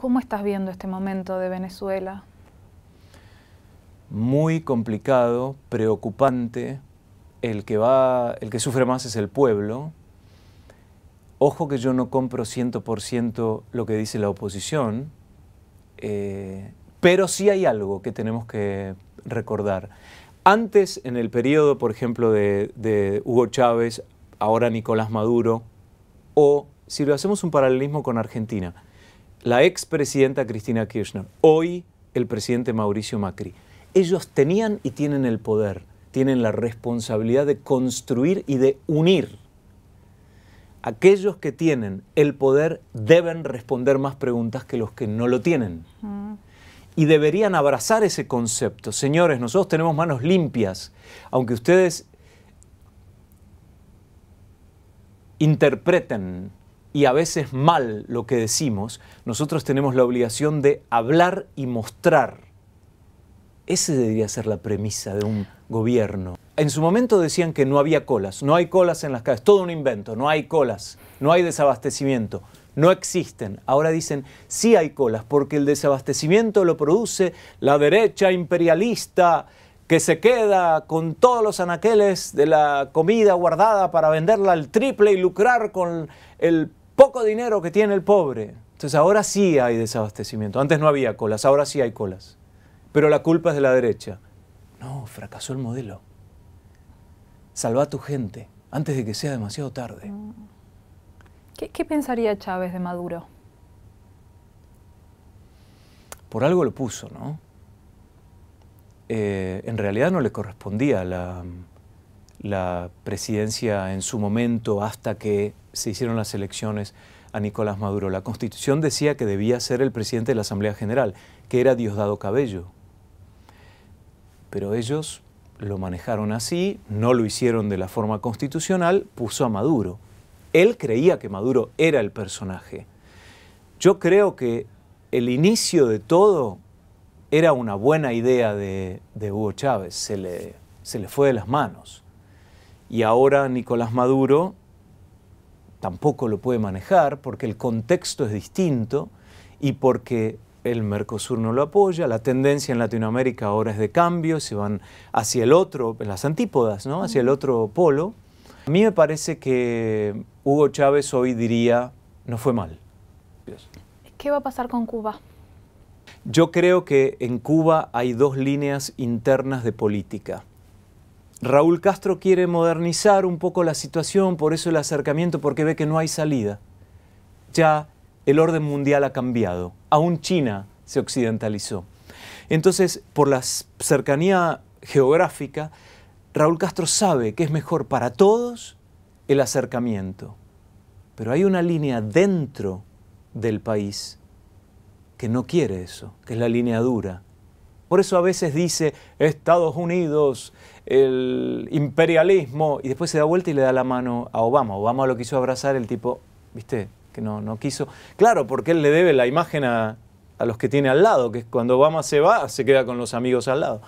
¿Cómo estás viendo este momento de Venezuela? Muy complicado, preocupante. El que, va, el que sufre más es el pueblo. Ojo que yo no compro 100% lo que dice la oposición, eh, pero sí hay algo que tenemos que recordar. Antes, en el periodo, por ejemplo, de Hugo Chávez, ahora Nicolás Maduro, o si lo hacemos un paralelismo con Argentina, la expresidenta Cristina Kirchner, hoy el presidente Mauricio Macri, ellos tenían y tienen el poder, tienen la responsabilidad de construir y de unir. Aquellos que tienen el poder deben responder más preguntas que los que no lo tienen. Mm. y deberían abrazar ese concepto. Señores, nosotros tenemos manos limpias, aunque ustedes interpreten y a veces mal lo que decimos, nosotros tenemos la obligación de hablar y mostrar. Esa debería ser la premisa de un gobierno. En su momento decían que no había colas, no hay colas en las calles, todo un invento, no hay colas, no hay desabastecimiento, no existen. Ahora dicen, sí hay colas, porque el desabastecimiento lo produce la derecha imperialista que se queda con todos los anaqueles de la comida guardada para venderla al triple y lucrar con el poco dinero que tiene el pobre. Entonces ahora sí hay desabastecimiento. Antes no había colas, ahora sí hay colas. Pero la culpa es de la derecha. No, fracasó el modelo. Salva a tu gente antes de que sea demasiado tarde. ¿Qué, pensaría Chávez de Maduro? Por algo lo puso, ¿no? Eh, en realidad no le correspondía la, la presidencia en su momento hasta que se hicieron las elecciones a Nicolás Maduro. La Constitución decía que debía ser el presidente de la Asamblea General, que era Diosdado Cabello. Pero ellos lo manejaron así, no lo hicieron de la forma constitucional, puso a Maduro. Él creía que Maduro era el personaje. Yo creo que el inicio de todo era una buena idea de, Hugo Chávez, se le fue de las manos. Y ahora Nicolás Maduro tampoco lo puede manejar porque el contexto es distinto y porque el Mercosur no lo apoya, la tendencia en Latinoamérica ahora es de cambio, se van hacia el otro, las antípodas, ¿no? Hacia el otro polo. A mí me parece que Hugo Chávez hoy diría, no fue mal. ¿Qué va a pasar con Cuba? Yo creo que en Cuba hay dos líneas internas de política. Raúl Castro quiere modernizar un poco la situación, por eso el acercamiento, porque ve que no hay salida. Ya el orden mundial ha cambiado, aún China se occidentalizó. Entonces, por la cercanía geográfica, Raúl Castro sabe que es mejor para todos el acercamiento, pero hay una línea dentro del país que no quiere eso, que es la línea dura, por eso a veces dice Estados Unidos, el imperialismo, y después se da vuelta y le da la mano a Obama. Obama lo quiso abrazar, el tipo, viste, que no, no quiso. Claro, porque él le debe la imagen a, a los que tiene al lado, que cuando Obama se va, se queda con los amigos al lado.